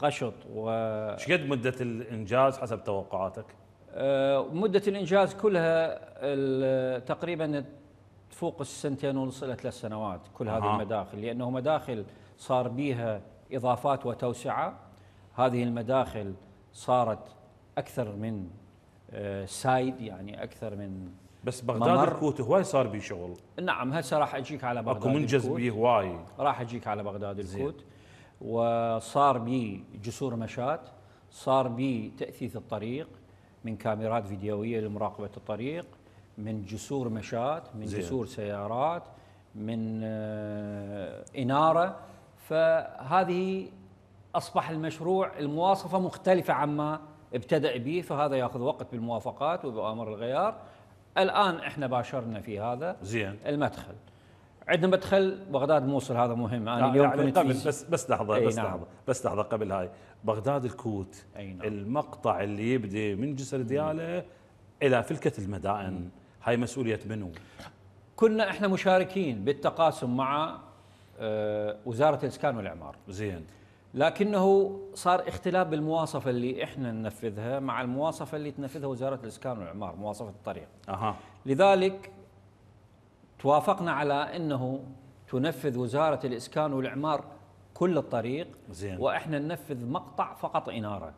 قشط و قد مده الانجاز حسب توقعاتك؟ آه، مده الانجاز كلها تقريبا تفوق السنتين ونص الى ثلاث سنوات كل هذه آه. المداخل لانه مداخل صار بيها اضافات وتوسعه هذه المداخل صارت اكثر من آه، سايد يعني اكثر من بس بغداد ممر. الكوت هواي صار بيه شغل نعم هسه راح اجيك على بغداد اكو منجز بيه هواي راح اجيك على بغداد الكوت زي. وصار بي جسور مشات صار بي تأثيث الطريق من كاميرات فيديوية لمراقبة الطريق من جسور مشات من زي. جسور سيارات من آه، إنارة فهذه أصبح المشروع المواصفة مختلفة عما ابتدأ به فهذا ياخذ وقت بالموافقات وبأمر الغيار الآن احنا باشرنا في هذا زين. المدخل عندنا مدخل بغداد موصل هذا مهم انا اليوم يعني كنت قبل بس بس لحظه بس نعم. لحظه بس لحظه قبل هاي بغداد الكوت أي نعم. المقطع اللي يبدي من جسر دياله الى فلكه المدائن هاي مسؤوليه منو؟ كنا احنا مشاركين بالتقاسم مع آه، وزاره الاسكان والاعمار زين لكنه صار اختلاف بالمواصفه اللي احنا ننفذها مع المواصفه اللي تنفذها وزاره الاسكان والاعمار مواصفه الطريق اها لذلك توافقنا على انه تنفذ وزاره الاسكان والاعمار كل الطريق زين واحنا ننفذ مقطع فقط اناره